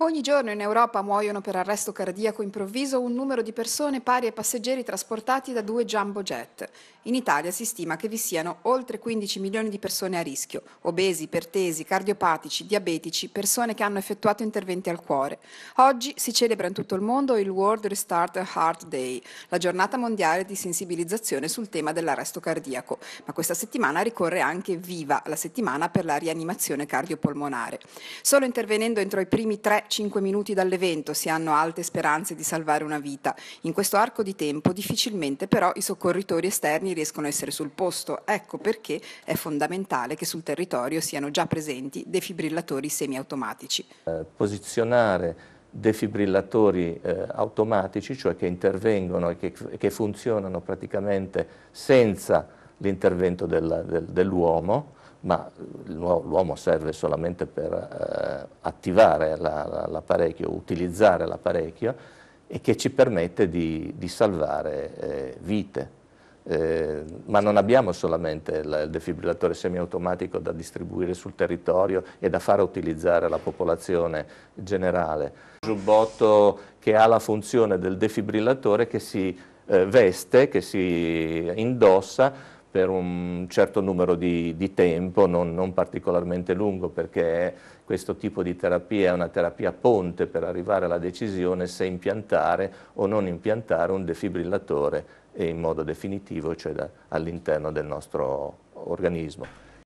Ogni giorno in Europa muoiono per arresto cardiaco improvviso un numero di persone pari ai passeggeri trasportati da due jumbo jet. In Italia si stima che vi siano oltre 15 milioni di persone a rischio, obesi, ipertesi, cardiopatici, diabetici, persone che hanno effettuato interventi al cuore. Oggi si celebra in tutto il mondo il World Restart Heart Day, la giornata mondiale di sensibilizzazione sul tema dell'arresto cardiaco, ma questa settimana ricorre anche Viva, la settimana per la rianimazione cardiopolmonare. Solo intervenendo entro i primi tre 5 minuti dall'evento si hanno alte speranze di salvare una vita. In questo arco di tempo difficilmente però i soccorritori esterni riescono a essere sul posto. Ecco perché è fondamentale che sul territorio siano già presenti defibrillatori semiautomatici. Eh, posizionare defibrillatori eh, automatici, cioè che intervengono e che, che funzionano praticamente senza l'intervento dell'uomo, ma l'uomo serve solamente per eh, attivare l'apparecchio, utilizzare l'apparecchio e che ci permette di, di salvare eh, vite. Eh, ma non abbiamo solamente il defibrillatore semiautomatico da distribuire sul territorio e da fare utilizzare alla popolazione generale. Un giubbotto che ha la funzione del defibrillatore che si eh, veste, che si indossa per un certo numero di, di tempo, non, non, particolarmente lungo perché questo tipo di terapia è una terapia ponte per arrivare alla decisione se impiantare o non impiantare un defibrillatore in modo definitivo, cioè all'interno del nostro organismo.